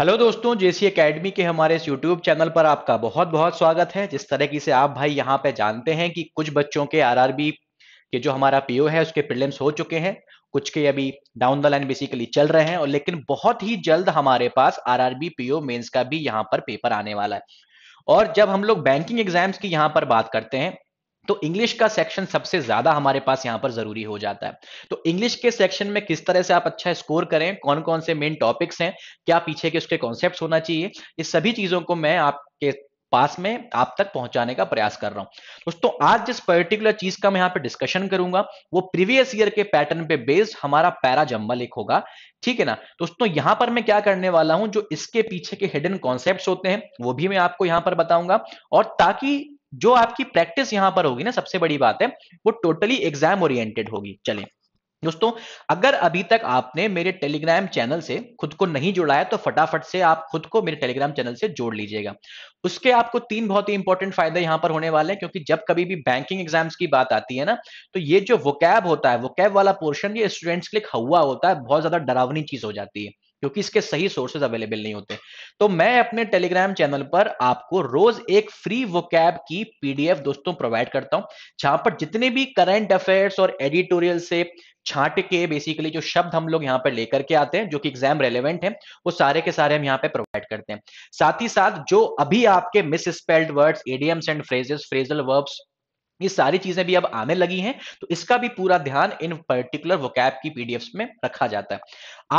Hello दोस्तों जेसी academy के हमारे इस यूट्यूब चैनल पर आपका बहुत बहुत स्वागत है जिस तरह की से आप भाई यहाँ पे जानते हैं कि कुछ बच्चों के आरआरबी के जो हमारा पीओ है उसके प्रिलिम्स हो चुके हैं कुछ के अभी डाउन द लाइन बेसिकली चल रहे हैं और लेकिन बहुत ही जल्द हमारे पास आरआरबी पीओ मेंस का भी यहाँ पर पेपर आने वाला है और जब हम लोग बैंकिंग एग्जाम्स की यहाँ पर बात करते हैं तो इंग्लिश का सेक्शन सबसे ज्यादा हमारे पास यहां पर जरूरी हो जाता है तो इंग्लिश के सेक्शन में किस तरह से आप अच्छा स्कोर करें कौन कौन से मेन टॉपिक्स हैं क्या पीछे के उसके कॉन्सेप्ट होना चाहिए ये सभी चीजों को मैं आपके पास में आप तक पहुंचाने का प्रयास कर रहा हूं दोस्तों आज जिस पर्टिकुलर चीज का मैं यहां पे डिस्कशन करूंगा वो प्रीवियस ईयर के पैटर्न पे बेस्ड हमारा पैरा जम्बल एक होगा ठीक है ना दोस्तों यहां पर मैं क्या करने वाला हूं जो इसके पीछे के हिडन कॉन्सेप्ट होते हैं वो भी मैं आपको यहां पर बताऊंगा और ताकि जो आपकी प्रैक्टिस यहां पर होगी ना सबसे बड़ी बात है वो टोटली एग्जाम ओरिएंटेड होगी चले दोस्तों अगर अभी तक आपने मेरे टेलीग्राम चैनल से खुद को नहीं जुड़ा है तो फटाफट से आप खुद को मेरे टेलीग्राम चैनल से जोड़ लीजिएगा उसके आपको तीन बहुत ही इंपॉर्टेंट फायदे यहां पर होने वाले हैं क्योंकि जब कभी भी बैंकिंग एग्जाम्स की बात आती है ना तो ये जो वोकैब होता है वोकैब वाला पोर्शन ये स्टूडेंट्स के लिए हुआ होता है बहुत ज्यादा डरावनी चीज हो जाती है क्योंकि इसके सही सोर्सेज अवेलेबल नहीं होते तो मैं अपने टेलीग्राम चैनल पर आपको रोज एक फ्री वोकैब की पीडीएफ दोस्तों प्रोवाइड करता हूं जहां पर जितने भी करंट अफेयर्स और एडिटोरियल से छाट के बेसिकली जो शब्द हम लोग यहाँ पर लेकर के आते हैं जो कि एग्जाम रेलेवेंट है वो सारे के सारे हम यहाँ पे प्रोवाइड करते हैं साथ ही साथ जो अभी आपके misspelled words idioms and phrases phrasal verbs ये सारी चीजें भी अब आने लगी हैं तो इसका भी पूरा ध्यान इन पर्टिकुलर वोकैब की पीडीएफ में रखा जाता है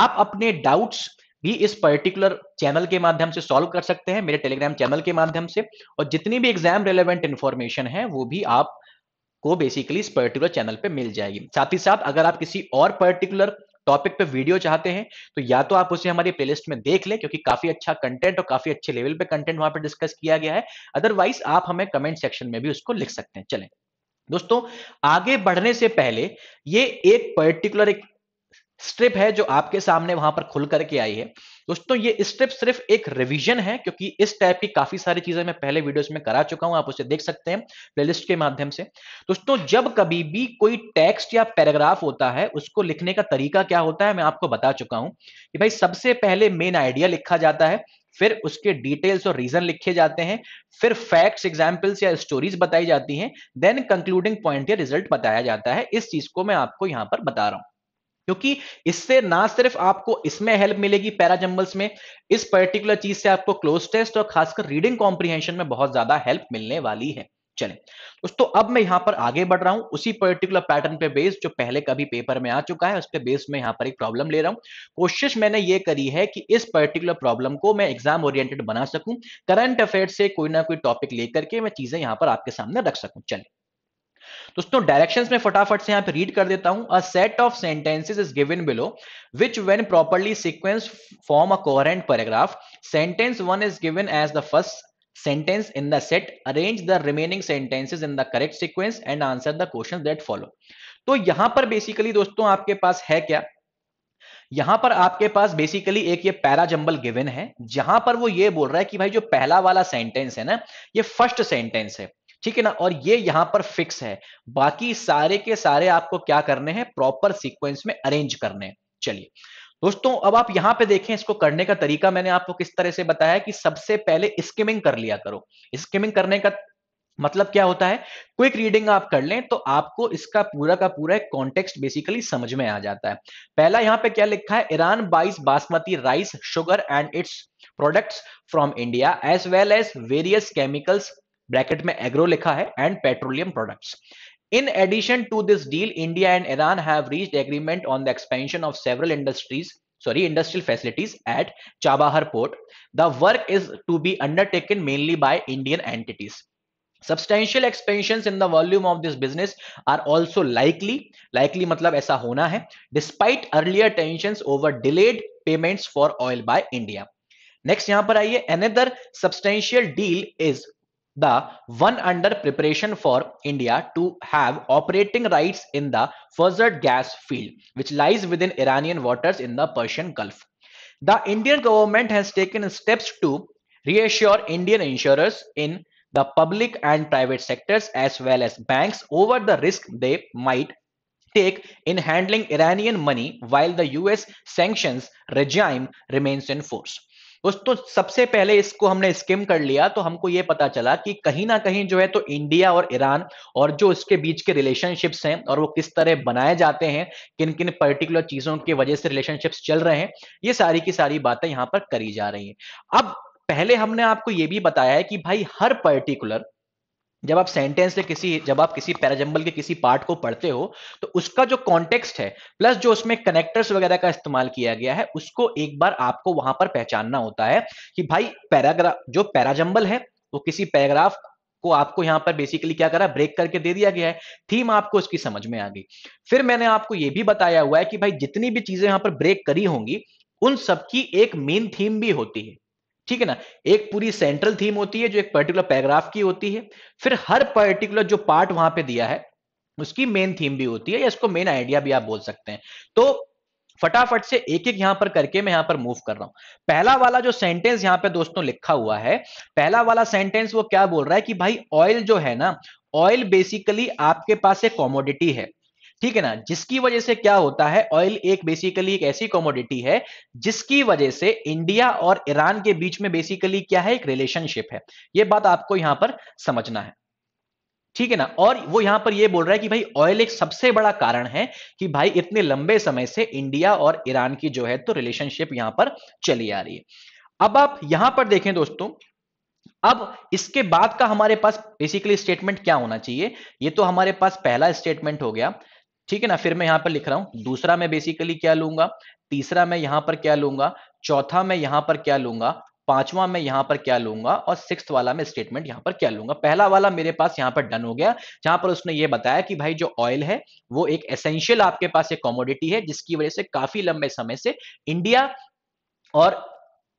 आप अपने डाउट्स भी इस पर्टिकुलर चैनल के माध्यम से सॉल्व कर सकते हैं मेरे टेलीग्राम चैनल के माध्यम से और जितनी भी एग्जाम रिलेवेंट इन्फॉर्मेशन है वो भी आप को बेसिकली इस पर्टिकुलर चैनल पे मिल जाएगी साथ ही साथ अगर आप किसी और पर्टिकुलर टॉपिक पे वीडियो चाहते हैं तो या तो आप उसे हमारी प्लेलिस्ट में देख ले क्योंकि काफी अच्छा कंटेंट और काफी अच्छे लेवल पे कंटेंट वहां पे डिस्कस किया गया है अदरवाइज आप हमें कमेंट सेक्शन में भी उसको लिख सकते हैं चलें दोस्तों आगे बढ़ने से पहले ये एक पर्टिकुलर एक स्ट्रिप है जो आपके सामने वहां पर खुल करके आई है दोस्तों ये स्ट्रिप सिर्फ एक रिवीजन है क्योंकि इस टाइप की काफी सारी चीजें मैं पहले वीडियोस में करा चुका हूं आप उसे देख सकते हैं प्लेलिस्ट के माध्यम से दोस्तों जब कभी भी कोई टेक्स्ट या पैराग्राफ होता है उसको लिखने का तरीका क्या होता है मैं आपको बता चुका हूं कि भाई सबसे पहले मेन आइडिया लिखा जाता है फिर उसके डिटेल्स और रीजन लिखे जाते हैं फिर फैक्ट्स एग्जाम्पल्स या स्टोरीज बताई जाती हैं देन कंक्लूडिंग पॉइंट या रिजल्ट बताया जाता है इस चीज को मैं आपको यहां पर बता रहा हूं क्योंकि इससे ना सिर्फ आपको इसमें हेल्प मिलेगी पैराजम्बल्स में इस पर्टिकुलर चीज से आपको क्लोज टेस्ट और खासकर रीडिंग कॉम्प्रिहेंशन में बहुत ज्यादा हेल्प मिलने वाली है चले दोस्तों अब मैं यहां पर आगे बढ़ रहा हूं उसी पर्टिकुलर पैटर्न पे बेस जो पहले कभी पेपर में आ चुका है उस पर बेस में यहां पर एक प्रॉब्लम ले रहा हूं कोशिश मैंने ये करी है कि इस पर्टिकुलर प्रॉब्लम को मैं एग्जाम ओरिएंटेड बना सकूं करंट अफेयर से कोई ना कोई टॉपिक लेकर के मैं चीजें यहां पर आपके सामने रख सकूं चलिए दोस्तों डायरेक्शंस में फटाफट से यहां पे रीड कर देता हूं a set of sentences is given below which when properly sequence form a coherent paragraph sentence one is given as the first sentence in the set arrange the remaining sentences in the correct sequence and answer the question that follow तो यहां पर basically दोस्तों आपके पास है क्या यहां पर आपके पास बेसिकली एक ये पैरा जंबल गिवन है जहां पर वो ये बोल रहा है कि भाई जो पहला वाला सेंटेंस है ना ये फर्स्ट सेंटेंस है ठीक है ना और ये यहां पर फिक्स है बाकी सारे के सारे आपको क्या करने हैं प्रॉपर सीक्वेंस में अरेंज करने हैं चलिए दोस्तों अब आप यहां पे देखें इसको करने का तरीका मैंने आपको किस तरह से बताया कि सबसे पहले स्किमिंग कर लिया करो स्किमिंग करने का मतलब क्या होता है क्विक रीडिंग आप कर लें तो आपको इसका पूरा का पूरा एक कॉन्टेक्स्ट बेसिकली समझ में आ जाता है पहला यहां पे क्या लिखा है Iran buys basmati rice sugar and its products from India as well as various chemicals bracket में एग्रो लिखा है and petroleum product in addition to this deal India and Iran have reach agreement on the expansion of several industries sorry industrial facilities at Chabahar port the work is to be undertaken mainly by Indian entities substantial expansion in the volume of this business are also likely likely मतलब ऐसा होना है despite earlier tension over delayed payment for oil by India next यहां पर आइए another substantial deal is the one under preparation for India to have operating rights in the Fazard gas field, which lies within Iranian waters in the Persian Gulf. The Indian government has taken steps to reassure Indian insurers in the public and private sectors as well as banks over the risk they might take in handling Iranian money while the US sanctions regime remains in force. दोस्तों सबसे पहले इसको हमने scheme कर लिया तो हमको ये पता चला कि कहीं ना कहीं जो है तो इंडिया और ईरान और जो इसके बीच के रिलेशनशिप्स हैं और वो किस तरह बनाए जाते हैं किन किन पर्टिकुलर चीजों की वजह से रिलेशनशिप्स चल रहे हैं ये सारी की सारी बातें यहाँ पर करी जा रही है अब पहले हमने आपको ये भी बताया है कि भाई हर पर्टिकुलर जब आप सेंटेंस के किसी जब आप किसी पैराजल के किसी पार्ट को पढ़ते हो तो उसका जो कॉन्टेक्स्ट है प्लस जो उसमें कनेक्टर्स वगैरह का इस्तेमाल किया गया है उसको एक बार आपको वहां पर पहचानना होता है कि भाई पैराग्राफ जो पैराजल है वो किसी पैराग्राफ को आपको यहाँ पर बेसिकली क्या करा ब्रेक करके दे दिया गया है थीम आपको उसकी समझ में आ गई फिर मैंने आपको ये भी बताया हुआ है कि भाई जितनी भी चीजें यहाँ पर ब्रेक करी होंगी उन सबकी एक मेन थीम भी होती है ठीक है ना एक पूरी सेंट्रल थीम होती है जो एक पर्टिकुलर पैराग्राफ की होती है फिर हर पर्टिकुलर जो पार्ट वहां पे दिया है उसकी मेन थीम भी होती है या इसको मेन आइडिया भी आप बोल सकते हैं तो फटाफट से एक एक यहां पर करके मैं यहां पर मूव कर रहा हूं पहला वाला जो सेंटेंस यहां पे दोस्तों लिखा हुआ है पहला वाला सेंटेंस वो क्या बोल रहा है कि भाई ऑयल जो है ना ऑयल बेसिकली आपके पास एक कॉमोडिटी है ठीक है ना जिसकी वजह से क्या होता है ऑयल एक बेसिकली एक ऐसी कॉमोडिटी है जिसकी वजह से इंडिया और ईरान के बीच में बेसिकली क्या है एक रिलेशनशिप है यह बात आपको यहां पर समझना है ठीक है ना और वो यहां पर ये बोल रहा है कि भाई ऑयल एक सबसे बड़ा कारण है कि भाई इतने लंबे समय से इंडिया और ईरान की जो है तो रिलेशनशिप यहां पर चली आ रही है अब आप यहां पर देखें दोस्तों अब इसके बाद का हमारे पास बेसिकली स्टेटमेंट क्या होना चाहिए ये तो हमारे पास पहला स्टेटमेंट हो गया ठीक है ना फिर मैं यहां पर लिख रहा हूं दूसरा मैं बेसिकली क्या लूंगा तीसरा मैं यहां पर क्या लूंगा चौथा मैं यहां पर क्या लूंगा पांचवा मैं यहां पर क्या लूंगा और सिक्स वाला मैं स्टेटमेंट यहां पर क्या लूंगा पहला वाला मेरे पास यहां पर डन हो गया जहां पर उसने ये बताया कि भाई जो ऑयल है वो एक एसेंशियल आपके पास एक कॉमोडिटी है जिसकी वजह से काफी लंबे समय से इंडिया और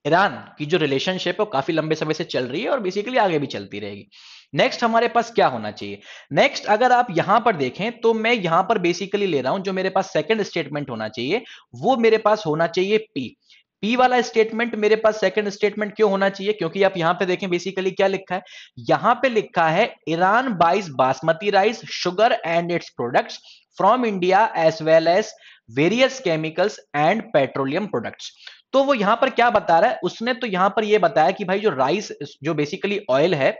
ईरान की जो रिलेशनशिप है वो काफी लंबे समय से चल रही है और बेसिकली आगे भी चलती रहेगी नेक्स्ट हमारे पास क्या होना चाहिए नेक्स्ट अगर आप यहां पर देखें तो मैं यहां पर बेसिकली ले रहा हूं जो मेरे पास सेकंड स्टेटमेंट होना चाहिए वो मेरे पास होना चाहिए पी पी वाला स्टेटमेंट मेरे पास सेकंड स्टेटमेंट क्यों होना चाहिए क्योंकि आप यहां पे देखें बेसिकली क्या लिखा है यहां पे लिखा है Iran buys basmati rice sugar and its products from India as well as various chemicals and petroleum products तो वो यहां पर क्या बता रहा है उसने तो यहां पर यह बताया कि भाई जो राइस जो बेसिकली ऑयल है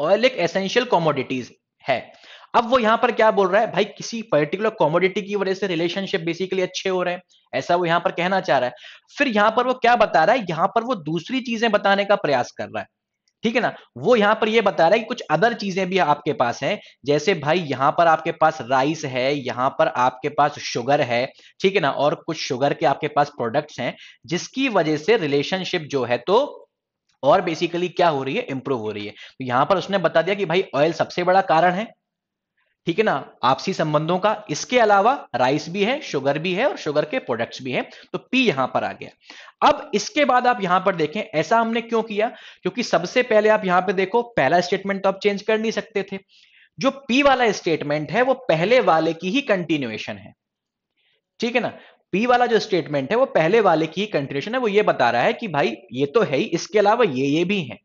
ऑयल एक एसेंशियल कॉमोडिटीज है अब वो यहां पर क्या बोल रहा है भाई किसी पर्टिकुलर कॉमोडिटी की वजह से रिलेशनशिप बेसिकली अच्छे हो रहे हैं ऐसा वो यहां पर कहना चाह रहा है फिर यहां पर वो क्या बता रहा है यहां पर वो दूसरी चीजें बताने का प्रयास कर रहा है ठीक है ना वो यहां पर ये बता रहा है कि कुछ अदर चीजें भी आपके पास हैं जैसे भाई यहां पर आपके पास राइस है यहां पर आपके पास शुगर है ठीक है ना और कुछ शुगर के आपके पास प्रोडक्ट्स हैं जिसकी वजह से रिलेशनशिप जो है तो और बेसिकली क्या हो रही है इंप्रूव हो रही है तो यहां पर उसने बता दिया कि भाई ऑयल सबसे बड़ा कारण है ठीक है ना आपसी संबंधों का इसके अलावा राइस भी है शुगर भी है और शुगर के प्रोडक्ट्स भी हैं तो पी यहां पर आ गया अब इसके बाद आप यहां पर देखें ऐसा हमने क्यों किया क्योंकि सबसे पहले आप यहां पर देखो पहला स्टेटमेंट तो आप चेंज कर नहीं सकते थे जो पी वाला स्टेटमेंट है वो पहले वाले की ही कंटिन्यूएशन है ठीक है ना पी वाला जो स्टेटमेंट है वो पहले वाले की कंटिन्यूशन है वो ये बता रहा है कि भाई ये तो है ही इसके अलावा ये ये भी है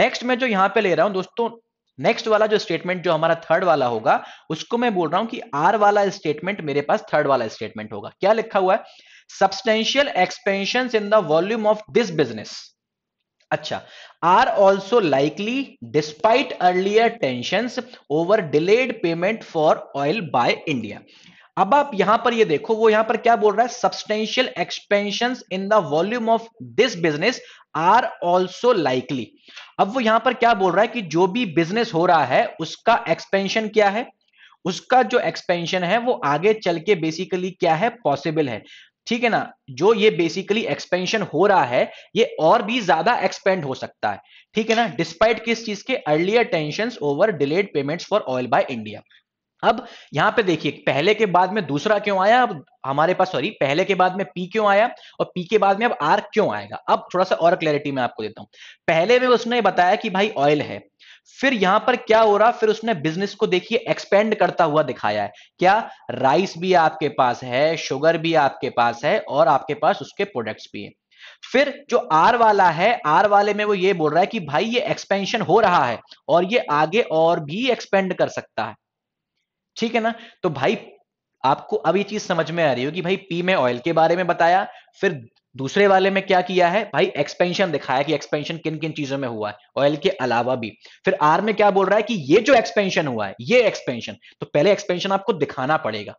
नेक्स्ट मैं जो यहां पे ले रहा हूं दोस्तों नेक्स्ट वाला जो स्टेटमेंट जो हमारा थर्ड वाला होगा उसको मैं बोल रहा हूं कि आर वाला स्टेटमेंट मेरे पास थर्ड वाला स्टेटमेंट होगा क्या लिखा हुआ है substantial expansion in the volume of this business अच्छा are also likely despite earlier tension over delayed payment for oil by India अब आप यहां पर ये देखो वो यहां पर क्या बोल रहा है substantial expansion in the volume of this business are also likely अब वो यहां पर क्या बोल रहा है कि जो भी बिजनेस हो रहा है उसका एक्सपेंशन क्या है उसका जो एक्सपेंशन है वो आगे चल के बेसिकली क्या है पॉसिबल है ठीक है ना जो ये बेसिकली एक्सपेंशन हो रहा है ये और भी ज्यादा एक्सपेंड हो सकता है ठीक है ना डिस्पाइट किस चीज के earlier tension over delayed payments for oil by India अब यहां पे देखिए पहले के बाद में दूसरा क्यों आया अब हमारे पास सॉरी पहले के बाद में पी क्यों आया और पी के बाद में अब आर क्यों आएगा अब थोड़ा सा और क्लैरिटी मैं आपको देता हूं पहले में उसने बताया कि भाई ऑयल है फिर यहां पर क्या हो रहा फिर उसने बिजनेस को देखिए एक्सपेंड करता हुआ दिखाया है क्या राइस भी आपके पास है शुगर भी आपके पास है और आपके पास उसके प्रोडक्ट्स भी है फिर जो आर वाला है आर वाले में वो ये बोल रहा है कि भाई ये एक्सपेंशन हो रहा है और ये आगे और भी एक्सपेंड कर सकता है ठीक है ना तो भाई आपको अब ये चीज समझ में आ रही होगी भाई पी में ऑयल के बारे में बताया फिर दूसरे वाले में क्या किया है भाई एक्सपेंशन दिखाया कि एक्सपेंशन किन किन चीजों में हुआ है ऑयल के अलावा भी फिर आर में क्या बोल रहा है कि ये जो एक्सपेंशन हुआ है ये एक्सपेंशन तो पहले एक्सपेंशन आपको दिखाना पड़ेगा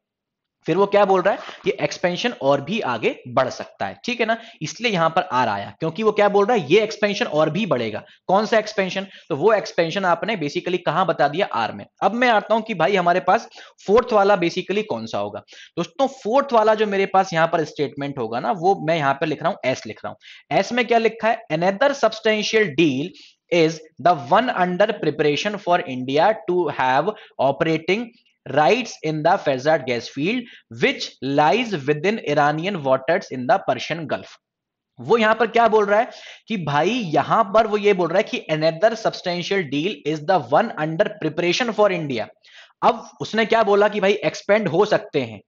फिर वो क्या बोल रहा है ये एक्सपेंशन और भी आगे बढ़ सकता है ठीक है ना इसलिए यहां पर आर आया क्योंकि वो क्या बोल रहा है ये एक्सपेंशन और भी बढ़ेगा कौन सा एक्सपेंशन तो वो एक्सपेंशन आपने बेसिकली कहां बता दिया आर में अब मैं आता हूं कि भाई हमारे पास फोर्थ वाला बेसिकली कौन सा होगा दोस्तों फोर्थ वाला जो मेरे पास यहां पर स्टेटमेंट होगा ना वो मैं यहां पर लिख रहा हूं एस लिख रहा हूं एस में क्या लिखा है another substantial deal is the one under preparation for India to have operating in the Farzad gas field which lies within Iranian waters in the Persian Gulf वो यहां पर क्या बोल रहा है कि भाई यहां पर वो ये बोल रहा है कि another substantial deal is the one under preparation for India अब उसने क्या बोला कि भाई एक्सपेंड हो सकते हैं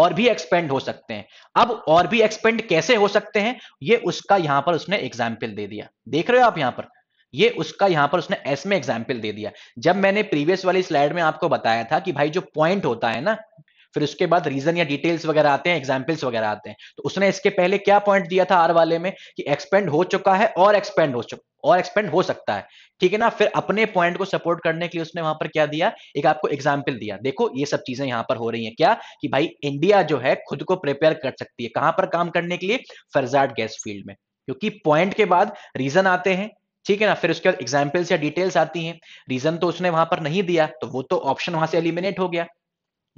और भी एक्सपेंड हो सकते हैं अब और भी एक्सपेंड कैसे हो सकते हैं ये उसका यहां पर उसने एग्जाम्पल दे दिया देख रहे हो आप यहां पर ये उसका यहां पर उसने एस में एग्जाम्पल दे दिया जब मैंने प्रीवियस वाली स्लाइड में आपको बताया था कि भाई जो पॉइंट होता है ना फिर उसके बाद रीजन या डिटेल्स वगैरह आते हैं एग्जाम्पल्स वगैरह आते हैं तो उसने इसके पहले क्या पॉइंट दिया था आर वाले में कि एक्सपेंड हो चुका है और एक्सपेंड हो चुका और एक्सपेंड हो सकता है ठीक है ना फिर अपने पॉइंट को सपोर्ट करने के लिए उसने वहां पर क्या दिया एक आपको एग्जाम्पल दिया देखो ये सब चीजें यहां पर हो रही हैं क्या कि भाई इंडिया जो है खुद को प्रिपेयर कर सकती है कहां पर काम करने के लिए फर्जाट गैस फील्ड में क्योंकि पॉइंट के बाद रीजन आते हैं ठीक है ना फिर उसके बाद एग्जाम्पल्स या डिटेल्स आती हैं रीजन तो उसने वहां पर नहीं दिया तो वो तो ऑप्शन वहां से एलिमिनेट हो गया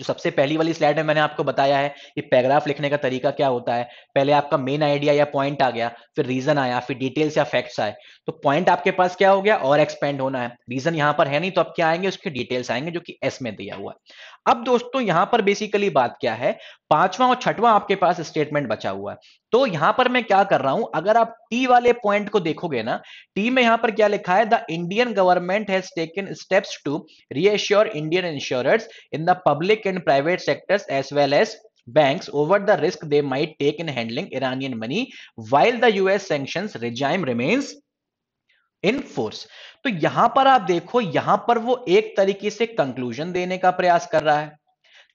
जो सबसे पहली वाली स्लाइड में मैंने आपको बताया है कि पैराग्राफ लिखने का तरीका क्या होता है पहले आपका मेन आइडिया या पॉइंट आ गया फिर रीजन आया फिर डिटेल्स या फैक्ट्स आए तो पॉइंट आपके पास क्या हो गया और एक्सपेंड होना है रीजन यहां पर है नहीं तो अब क्या आएंगे उसके डिटेल्स आएंगे जो कि एस में दिया हुआ है अब दोस्तों यहां पर बेसिकली बात क्या है पांचवा और छठवां आपके पास स्टेटमेंट बचा हुआ है तो यहां पर मैं क्या कर रहा हूं अगर आप टी वाले पॉइंट को देखोगे ना टी में यहां पर क्या लिखा है the Indian government has taken steps to reassure Indian insurers in the public and private sectors as well as banks over the risk they might take in handling Iranian money while the US sanctions regime remains in force तो यहां पर आप देखो यहां पर वो एक तरीके से कंक्लूजन देने का प्रयास कर रहा है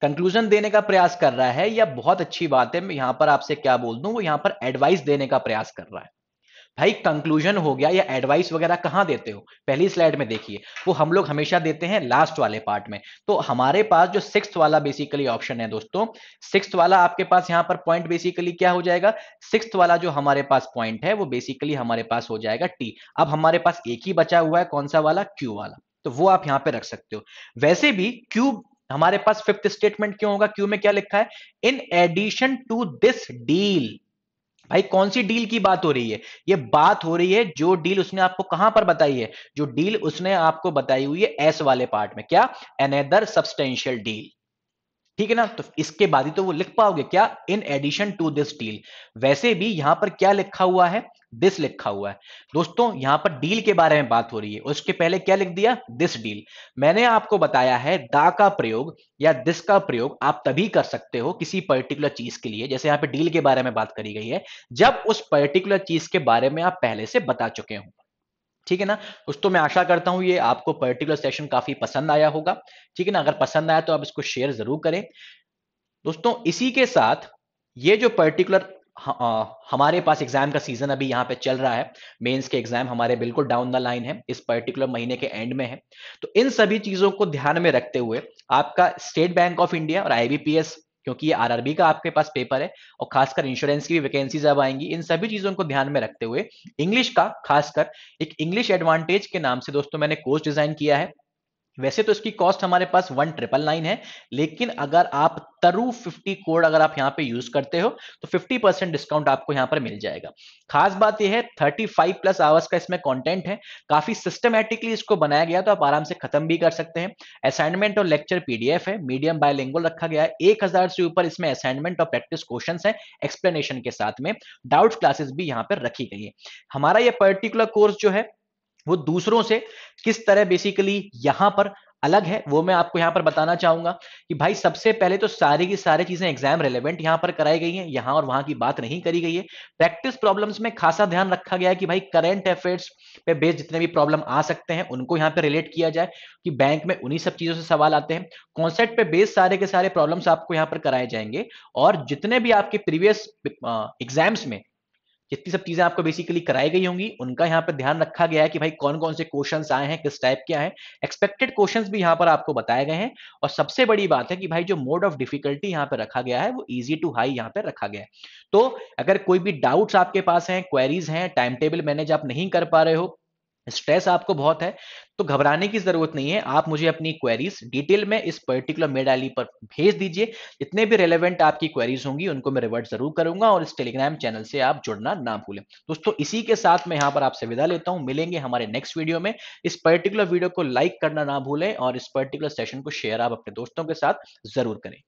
कंक्लूजन देने का प्रयास कर रहा है या बहुत अच्छी बात है मैं यहां पर आपसे क्या बोल दूं वो यहां पर एडवाइस देने का प्रयास कर रहा है भाई कंक्लूजन हो गया या एडवाइस वगैरह कहाँ देते हो पहली स्लाइड में देखिए वो हम लोग हमेशा देते हैं लास्ट वाले पार्ट में तो हमारे पास जो सिक्स वाला बेसिकली ऑप्शन है दोस्तों सिक्स वाला आपके पास यहाँ पर पॉइंट बेसिकली क्या हो जाएगा सिक्स वाला जो हमारे पास पॉइंट है वो बेसिकली हमारे पास हो जाएगा टी अब हमारे पास एक ही बचा हुआ है कौन सा वाला क्यू वाला तो वो आप यहाँ पे रख सकते हो वैसे भी क्यू हमारे पास फिफ्थ स्टेटमेंट क्यों होगा क्यू में क्या लिखा है in addition to this deal भाई कौन सी डील की बात हो रही है ये बात हो रही है जो डील उसने आपको कहां पर बताई है जो डील उसने आपको बताई हुई है एस वाले पार्ट में क्या एनेदर सब्सटेंशियल डील ठीक है ना तो इसके बाद ही तो वो लिख पाओगे क्या in addition to this deal वैसे भी यहां पर क्या लिखा हुआ है दिस लिखा हुआ है दोस्तों यहां पर डील के बारे में बात हो रही है उसके पहले क्या लिख दिया दिस डील मैंने आपको बताया है दा का प्रयोग या दिस का प्रयोग आप तभी कर सकते हो किसी पर्टिकुलर चीज के लिए जैसे यहां पे डील के बारे में बात करी गई है जब उस पर्टिकुलर चीज के बारे में आप पहले से बता चुके हो ठीक है ना दोस्तों मैं आशा करता हूं ये आपको पर्टिकुलर सेशन काफी पसंद आया होगा ठीक है ना अगर पसंद आया तो आप इसको शेयर जरूर करें दोस्तों इसी के साथ ये जो पर्टिकुलर हमारे पास एग्जाम का सीजन अभी यहाँ पे चल रहा है मेंस के एग्जाम हमारे बिल्कुल डाउन द लाइन है इस पर्टिकुलर महीने के एंड में है तो इन सभी चीजों को ध्यान में रखते हुए आपका स्टेट बैंक ऑफ इंडिया और आईबीपीएस क्योंकि ये आरआरबी का आपके पास पेपर है और खासकर इंश्योरेंस की भी वैकेंसीज अब आएंगी इन सभी चीजों को ध्यान में रखते हुए इंग्लिश का खासकर एक इंग्लिश एडवांटेज के नाम से दोस्तों मैंने कोर्स डिजाइन किया है वैसे तो इसकी कॉस्ट हमारे पास वन ट्रिपल नाइन है लेकिन अगर आप तरु 50 कोड अगर आप यहाँ पे यूज करते हो तो 50 परसेंट डिस्काउंट आपको यहां पर मिल जाएगा खास बात यह है 35 प्लस आवर्स का इसमें कंटेंट है काफी सिस्टमेटिकली इसको बनाया गया तो आप आराम से खत्म भी कर सकते हैं असाइनमेंट और लेक्चर पीडीएफ है मीडियम बायलिंगुअल रखा गया है एक से ऊपर इसमें असाइनमेंट और प्रैक्टिस क्वेश्चन है एक्सप्लेनेशन के साथ में डाउट क्लासेस भी यहाँ पर रखी गई है हमारा ये पर्टिकुलर कोर्स जो है वो दूसरों से किस तरह बेसिकली यहां पर अलग है वो मैं आपको यहां पर बताना चाहूंगा कि भाई सबसे पहले तो सारी की सारी चीजें एग्जाम रेलेवेंट यहां पर कराई गई हैं यहां और वहां की बात नहीं करी गई है प्रैक्टिस प्रॉब्लम्स में खासा ध्यान रखा गया है कि भाई करंट अफेयर्स पे बेस जितने भी प्रॉब्लम आ सकते हैं उनको यहां पर रिलेट किया जाए कि बैंक में उन्हीं सब चीजों से सवाल आते हैं कॉन्सेप्ट पे बेस सारे के सारे प्रॉब्लम्स आपको यहां पर कराए जाएंगे और जितने भी आपके प्रीवियस एग्जाम्स में जितनी सब चीजें आपको बेसिकली कराई गई होंगी उनका यहाँ पर ध्यान रखा गया है कि भाई कौन कौन से क्वेश्चन आए हैं किस टाइप के आए एक्सपेक्टेड क्वेश्चन भी यहाँ पर आपको बताए गए हैं और सबसे बड़ी बात है कि भाई जो मोड ऑफ डिफिकल्टी यहाँ पर रखा गया है वो ईजी टू हाई यहाँ पर रखा गया है तो अगर कोई भी डाउट्स आपके पास हैं क्वेरीज हैं टाइम टेबल मैनेज आप नहीं कर पा रहे हो स्ट्रेस आपको बहुत है तो घबराने की जरूरत नहीं है आप मुझे अपनी क्वेरीज डिटेल में इस पर्टिकुलर मेड आई पर भेज दीजिए जितने भी रेलेवेंट आपकी क्वेरीज होंगी उनको मैं रिवर्ट जरूर करूंगा और इस टेलीग्राम चैनल से आप जुड़ना ना भूलें दोस्तों इसी के साथ मैं यहाँ पर आपसे विदा लेता हूं मिलेंगे हमारे नेक्स्ट वीडियो में इस पर्टिकुलर वीडियो को लाइक करना ना भूलें और इस पर्टिकुलर सेशन को शेयर आप अपने दोस्तों के साथ जरूर करें